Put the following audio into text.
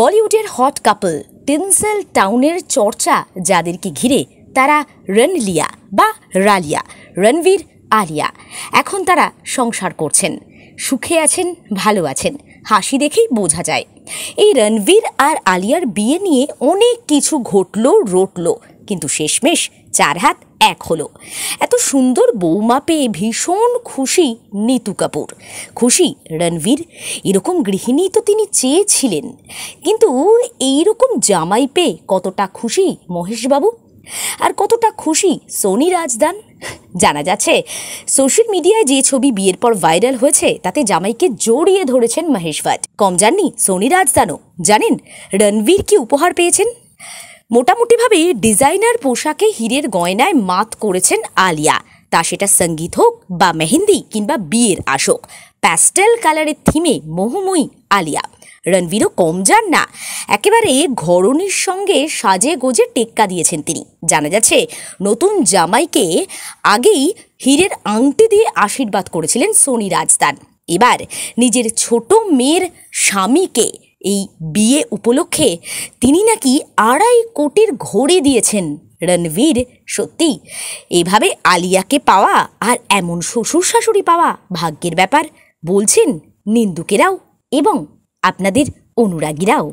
বলিউডের হট কাপল টিনসেল টাউনের চর্চা যাদেরকে ঘিরে তারা রনলিয়া বা রালিয়া রণবীর আলিয়া এখন তারা সংসার করছেন সুখে আছেন ভালো আছেন হাসি দেখেই বোঝা যায় এই রণবীর আর আলিয়ার বিয়ে নিয়ে অনেক কিছু ঘটল রটল কিন্তু শেষমেশ চার হাত এক হলো এত সুন্দর বৌমা পেয়ে ভীষণ খুশি নিতু কাপুর খুশি রণবীর এরকম গৃহিণী তো তিনি চেয়েছিলেন কিন্তু এইরকম জামাই পেয়ে কতটা খুশি মহেশবাবু আর কতটা খুশি সোনি রাজদান জানা যাচ্ছে সোশ্যাল মিডিয়ায় যে ছবি বিয়ের পর ভাইরাল হয়েছে তাতে জামাইকে জড়িয়ে ধরেছেন মহেশ ভাট কম জাননি সোনি রাজদানও জানেন রণবীর কি উপহার পেয়েছেন মোটামুটিভাবে ডিজাইনার পোশাকে হীরের গয়নায় মাত করেছেন আলিয়া তা সেটা সঙ্গীত হোক বা মেহেন্দি কিংবা বিয়ের আসক প্যাস্টেল কালারের থিমে মোহময়ী আলিয়া রণবীরও কম যান না একেবারে ঘরণীর সঙ্গে সাজে গোজে টেক্কা দিয়েছেন তিনি জানা যাচ্ছে নতুন জামাইকে আগেই হীরের আংটি দিয়ে আশীর্বাদ করেছিলেন সোনি রাজদান এবার নিজের ছোট মেয়ের স্বামীকে এই বিয়ে উপলক্ষে তিনি নাকি আড়াই কোটির ঘড়ি দিয়েছেন রণবীর সত্যি এভাবে আলিয়াকে পাওয়া আর এমন শ্বশুর শাশুড়ি পাওয়া ভাগ্যের ব্যাপার বলছেন নিন্দুকেরাও এবং আপনাদের অনুরাগীরাও